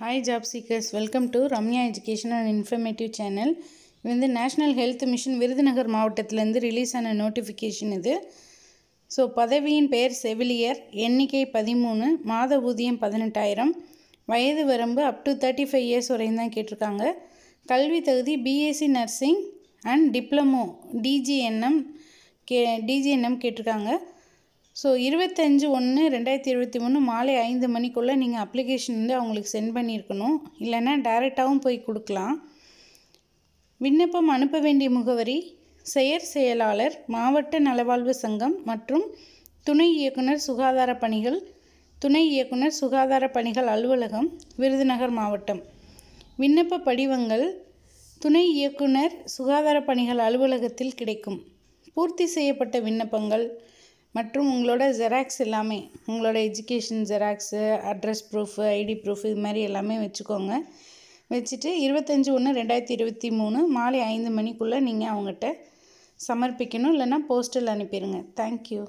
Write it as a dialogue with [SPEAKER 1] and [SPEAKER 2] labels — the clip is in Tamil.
[SPEAKER 1] hi job seekers welcome to Ramya education and informative channel இது வந்து நேஷ்னல் ஹெல்த் மிஷன் விருதுநகர் மாவட்டத்திலேருந்து ரிலீஸ் ஆன நோட்டிஃபிகேஷன் இது ஸோ பதவியின் பெயர் செவிலியர் எண்ணிக்கை பதிமூணு மாத ஊதியம் பதினெட்டாயிரம் வயது வரம்பு up to thirty five years வரையும் தான் கேட்டிருக்காங்க கல்வி தகுதி BSc nursing and diploma DGNM கே டிஜிஎன்எம் கேட்டிருக்காங்க ஸோ இருபத்தஞ்சு ஒன்று ரெண்டாயிரத்தி இருபத்தி மூணு மாலை ஐந்து மணிக்குள்ளே நீங்கள் அப்ளிகேஷன் வந்து அவங்களுக்கு சென்ட் பண்ணியிருக்கணும் இல்லைன்னா டைரெக்டாகவும் போய் கொடுக்கலாம் விண்ணப்பம் அனுப்ப வேண்டிய முகவரி செயற் செயலாளர் மாவட்ட நலவாழ்வு சங்கம் மற்றும் துணை இயக்குனர் சுகாதார பணிகள் துணை இயக்குனர் சுகாதார பணிகள் அலுவலகம் விருதுநகர் மாவட்டம் விண்ணப்ப படிவங்கள் துணை இயக்குனர் சுகாதார பணிகள் அலுவலகத்தில் கிடைக்கும் பூர்த்தி செய்யப்பட்ட விண்ணப்பங்கள் மற்றும் உங்களோட ஜெராக்ஸ் எல்லாமே உங்களோட education Xerox address proof ID proof இது மாதிரி எல்லாமே வச்சுக்கோங்க வச்சுட்டு இருபத்தஞ்சி ஒன்று ரெண்டாயிரத்தி இருபத்தி மூணு மாலை ஐந்து மணிக்குள்ளே நீங்கள் அவங்ககிட்ட சமர்ப்பிக்கணும் இல்லைன்னா போஸ்டல் அனுப்பிடுங்க தேங்க்யூ